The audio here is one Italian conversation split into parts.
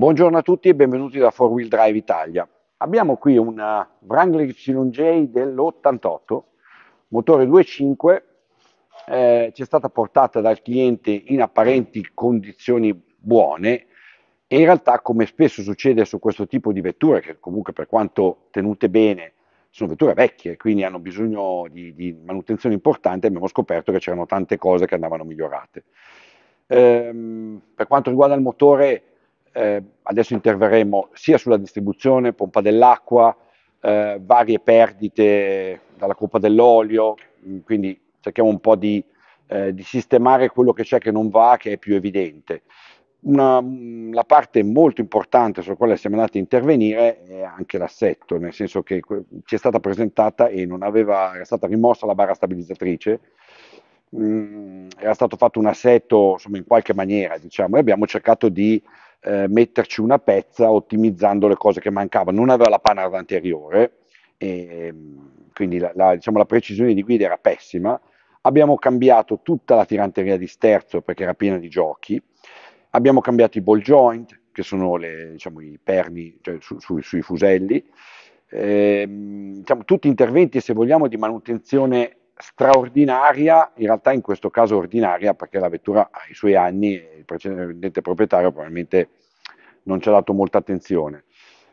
Buongiorno a tutti e benvenuti da 4 Wheel Drive Italia. Abbiamo qui una eh, Wrangler y j dell'88, motore 2.5, eh, ci è stata portata dal cliente in apparenti condizioni buone e in realtà come spesso succede su questo tipo di vetture, che comunque per quanto tenute bene sono vetture vecchie, quindi hanno bisogno di, di manutenzione importante, abbiamo scoperto che c'erano tante cose che andavano migliorate. Ehm, per quanto riguarda il motore, eh, adesso interverremo sia sulla distribuzione, pompa dell'acqua, eh, varie perdite dalla colpa dell'olio, mm, quindi cerchiamo un po' di, eh, di, sistemare quello che c'è che non va, che è più evidente. Una, mm, la parte molto importante sulla quale siamo andati a intervenire è anche l'assetto, nel senso che ci è stata presentata e non aveva, era stata rimossa la barra stabilizzatrice, mh, mm, era stato fatto un assetto insomma, in qualche maniera, diciamo, e abbiamo cercato di eh, metterci una pezza ottimizzando le cose che mancavano. Non aveva la panna anteriore, e, ehm, quindi la, la, diciamo, la precisione di guida era pessima. Abbiamo cambiato tutta la tiranteria di sterzo perché era piena di giochi. Abbiamo cambiato i ball joint, che sono le, diciamo, i perni cioè, su, su, sui fuselli. Eh, diciamo, tutti interventi, se vogliamo, di manutenzione straordinaria, in realtà in questo caso ordinaria perché la vettura ha i suoi anni e il precedente proprietario probabilmente non ci ha dato molta attenzione.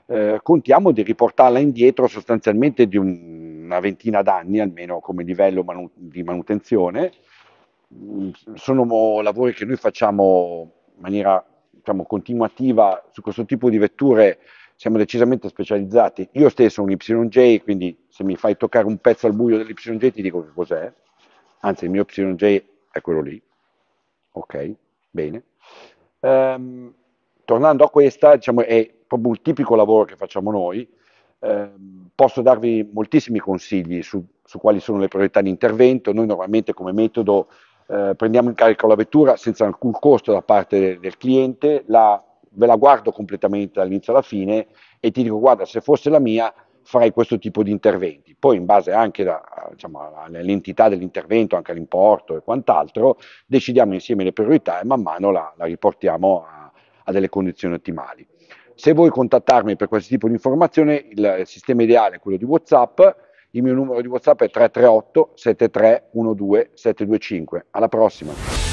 Eh, contiamo di riportarla indietro sostanzialmente di un, una ventina d'anni almeno come livello manu- di manutenzione. Mm, sono lavori che noi facciamo in maniera diciamo, continuativa su questo tipo di vetture siamo decisamente specializzati. Io stesso ho un YJ, quindi se mi fai toccare un pezzo al buio dell'YJ ti dico che cos'è, anzi il mio YJ è quello lì. Ok, bene. Ehm, tornando a questa, diciamo, è proprio il tipico lavoro che facciamo noi. Ehm, posso darvi moltissimi consigli su, su, quali sono le priorità di intervento. Noi normalmente come metodo eh, prendiamo in carico la vettura senza alcun costo da parte del, del cliente, la ve la guardo completamente dall'inizio alla fine e ti dico guarda se fosse la mia farei questo tipo di interventi. Poi in base anche da, diciamo, all'entità dell'intervento, anche all'importo e quant'altro, decidiamo insieme le priorità e man mano la, la riportiamo a, a, delle condizioni ottimali. Se vuoi contattarmi per questo tipo di informazione, il sistema ideale è quello di Whatsapp. Il mio numero di Whatsapp è 338 7312 725. Alla prossima!